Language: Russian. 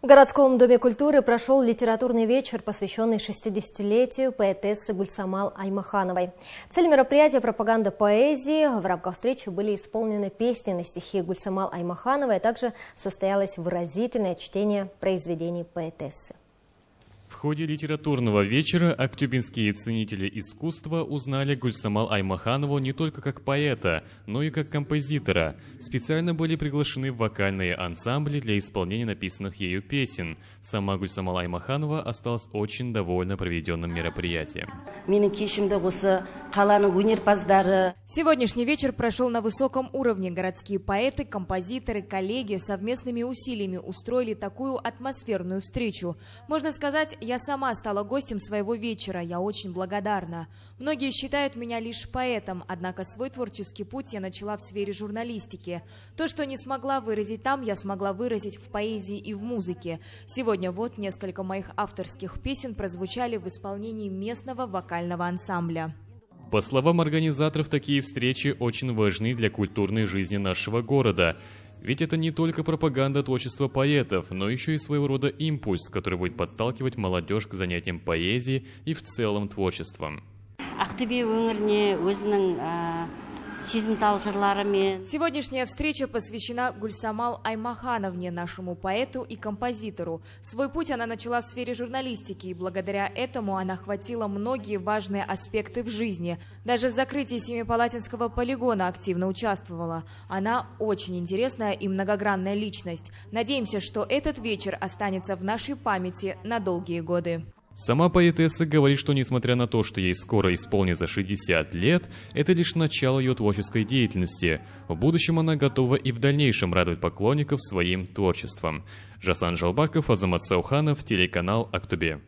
В городском доме культуры прошел литературный вечер, посвященный 60-летию поэтессы Гульсамал Аймахановой. Цель мероприятия – пропаганда поэзии. В рамках встречи были исполнены песни на стихи Гульсамал Аймахановой, а также состоялось выразительное чтение произведений поэтессы. В ходе литературного вечера актюбинские ценители искусства узнали Гульсамал Аймаханову не только как поэта, но и как композитора. Специально были приглашены вокальные ансамбли для исполнения написанных ею песен. Сама Гульсамал Аймаханова осталась очень довольна проведенным мероприятием. Сегодняшний вечер прошел на высоком уровне. Городские поэты, композиторы, коллеги совместными усилиями устроили такую атмосферную встречу. Можно сказать, я сама стала гостем своего вечера, я очень благодарна. Многие считают меня лишь поэтом, однако свой творческий путь я начала в сфере журналистики. То, что не смогла выразить там, я смогла выразить в поэзии и в музыке. Сегодня вот несколько моих авторских песен прозвучали в исполнении местного вокального ансамбля. По словам организаторов, такие встречи очень важны для культурной жизни нашего города. Ведь это не только пропаганда творчества поэтов, но еще и своего рода импульс, который будет подталкивать молодежь к занятиям поэзией и в целом творчеством. Ақтөбе өңіріне өзінің а, сегодняшняя встреча посвящена гульсамал аймахановне нашему поэту и композитору свой путь она начала в сфере журналистики и благодаря этому она хватила многие важные аспекты в жизни даже в закрытии семипалатинского полигона активно участвовала она очень интересная и многогранная личность надеемся что этот вечер останется в нашей памяти на долгие годы Сама поэтесса говорит, что несмотря на то, что ей скоро исполнится 60 лет, это лишь начало ее творческой деятельности. В будущем она готова и в дальнейшем радовать поклонников своим творчеством. Жасан Жалбаков, Азамат Сауханов, телеканал «Актубе».